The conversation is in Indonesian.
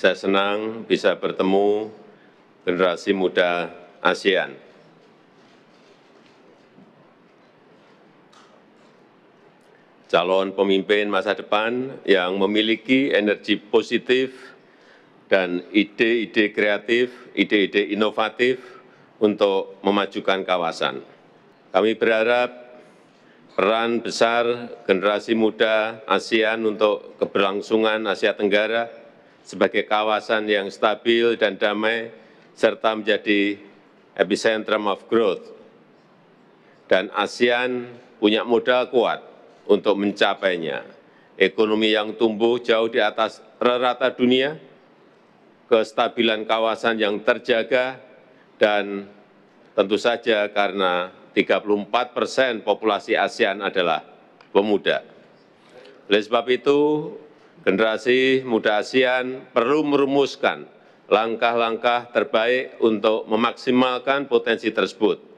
saya senang bisa bertemu generasi muda ASEAN. Calon pemimpin masa depan yang memiliki energi positif dan ide-ide kreatif, ide-ide inovatif untuk memajukan kawasan. Kami berharap peran besar generasi muda ASEAN untuk keberlangsungan Asia Tenggara – sebagai kawasan yang stabil dan damai serta menjadi epicentrum of growth. Dan ASEAN punya modal kuat untuk mencapainya. Ekonomi yang tumbuh jauh di atas rata dunia, kestabilan kawasan yang terjaga, dan tentu saja karena 34 persen populasi ASEAN adalah pemuda. Oleh sebab itu, generasi muda asean perlu merumuskan langkah langkah terbaik untuk memaksimalkan potensi tersebut